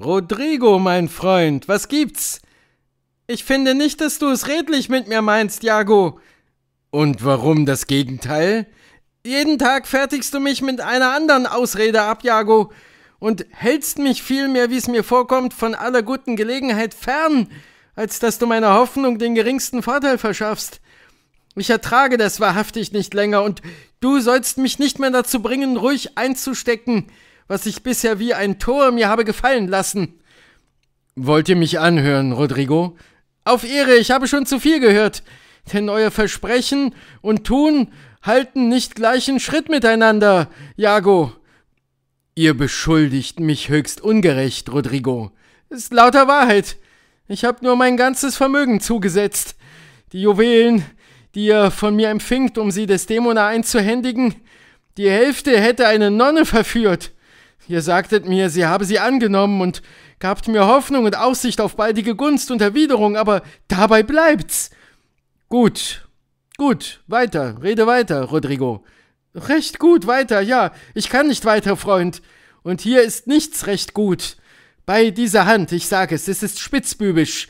Rodrigo, mein Freund, was gibt's? Ich finde nicht, dass du es redlich mit mir meinst, Jago. Und warum das Gegenteil? Jeden Tag fertigst du mich mit einer anderen Ausrede ab, Jago, und hältst mich vielmehr, wie es mir vorkommt, von aller guten Gelegenheit fern, als dass du meiner Hoffnung den geringsten Vorteil verschaffst. Ich ertrage das wahrhaftig nicht länger, und du sollst mich nicht mehr dazu bringen, ruhig einzustecken, was ich bisher wie ein Tor mir habe gefallen lassen. Wollt ihr mich anhören, Rodrigo? Auf Ehre, ich habe schon zu viel gehört. Denn euer Versprechen und Tun halten nicht gleichen Schritt miteinander, Jago. Ihr beschuldigt mich höchst ungerecht, Rodrigo. Ist lauter Wahrheit. Ich habe nur mein ganzes Vermögen zugesetzt. Die Juwelen, die ihr von mir empfingt, um sie des Dämoner einzuhändigen, die Hälfte hätte eine Nonne verführt. Ihr sagtet mir, sie habe sie angenommen und gabt mir Hoffnung und Aussicht auf baldige Gunst und Erwiderung, aber dabei bleibt's. Gut, gut, weiter, rede weiter, Rodrigo. Recht gut, weiter, ja, ich kann nicht weiter, Freund. Und hier ist nichts recht gut. Bei dieser Hand, ich sage es, es ist spitzbübisch.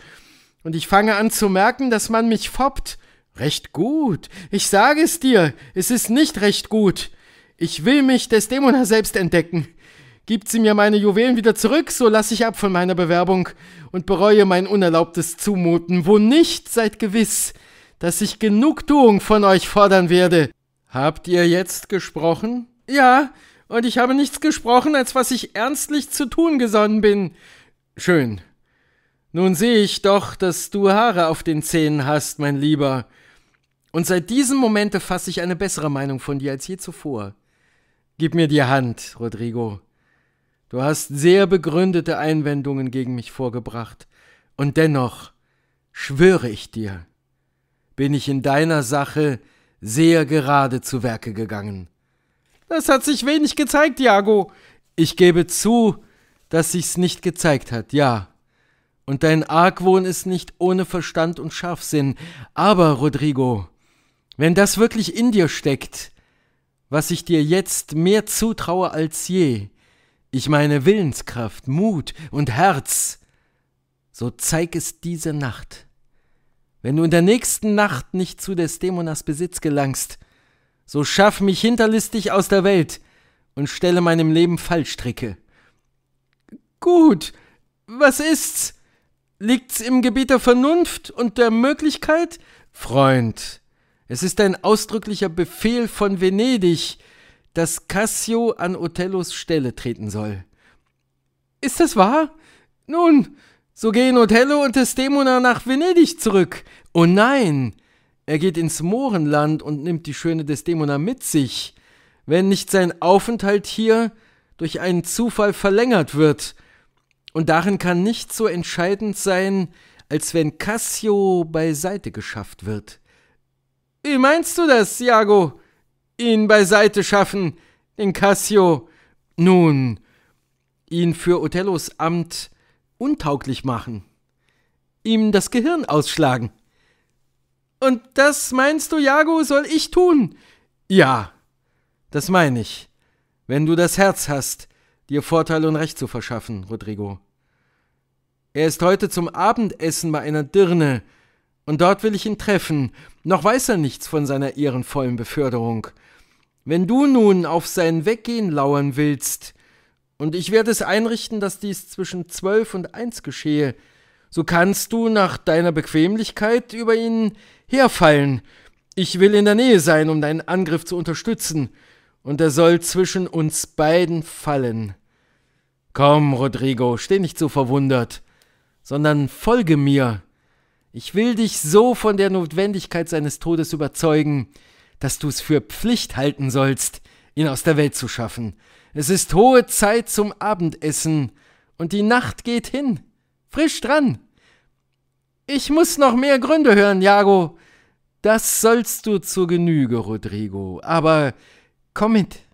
Und ich fange an zu merken, dass man mich foppt. Recht gut. Ich sage es dir, es ist nicht recht gut. Ich will mich des Dämoner selbst entdecken. Gibt sie mir meine Juwelen wieder zurück, so lasse ich ab von meiner Bewerbung und bereue mein unerlaubtes Zumuten. Wo nicht, seid gewiss, dass ich Genugtuung von euch fordern werde. Habt ihr jetzt gesprochen? Ja, und ich habe nichts gesprochen, als was ich ernstlich zu tun gesonnen bin. Schön. Nun sehe ich doch, dass du Haare auf den Zähnen hast, mein Lieber. Und seit diesem Momente fasse ich eine bessere Meinung von dir als je zuvor. Gib mir die Hand, Rodrigo. Du hast sehr begründete Einwendungen gegen mich vorgebracht, und dennoch schwöre ich dir, bin ich in deiner Sache sehr gerade zu Werke gegangen. Das hat sich wenig gezeigt, Jago. Ich gebe zu, dass sich's nicht gezeigt hat, ja. Und dein Argwohn ist nicht ohne Verstand und Scharfsinn. Aber, Rodrigo, wenn das wirklich in dir steckt, was ich dir jetzt mehr zutraue als je, ich meine Willenskraft, Mut und Herz, so zeig es diese Nacht. Wenn du in der nächsten Nacht nicht zu Desdemonas Besitz gelangst, so schaff mich hinterlistig aus der Welt und stelle meinem Leben Fallstricke. Gut, was ist's? Liegt's im Gebiet der Vernunft und der Möglichkeit? Freund, es ist ein ausdrücklicher Befehl von Venedig, dass Cassio an Othellos Stelle treten soll. Ist das wahr? Nun, so gehen Othello und Desdemona nach Venedig zurück. Oh nein! Er geht ins Mohrenland und nimmt die schöne Desdemona mit sich, wenn nicht sein Aufenthalt hier durch einen Zufall verlängert wird. Und darin kann nichts so entscheidend sein, als wenn Cassio beiseite geschafft wird. Wie meinst du das, Iago? ihn beiseite schaffen, den Cassio, nun, ihn für Othellos Amt untauglich machen, ihm das Gehirn ausschlagen. Und das meinst du, Jago, soll ich tun? Ja, das meine ich, wenn du das Herz hast, dir Vorteil und Recht zu verschaffen, Rodrigo. Er ist heute zum Abendessen bei einer Dirne, und dort will ich ihn treffen, noch weiß er nichts von seiner ehrenvollen Beförderung, wenn du nun auf sein Weggehen lauern willst, und ich werde es einrichten, dass dies zwischen zwölf und eins geschehe, so kannst du nach deiner Bequemlichkeit über ihn herfallen. Ich will in der Nähe sein, um deinen Angriff zu unterstützen, und er soll zwischen uns beiden fallen. Komm, Rodrigo, steh nicht so verwundert, sondern folge mir. Ich will dich so von der Notwendigkeit seines Todes überzeugen, dass du es für Pflicht halten sollst, ihn aus der Welt zu schaffen. Es ist hohe Zeit zum Abendessen, und die Nacht geht hin, frisch dran. Ich muss noch mehr Gründe hören, Jago. Das sollst du zur Genüge, Rodrigo, aber komm mit.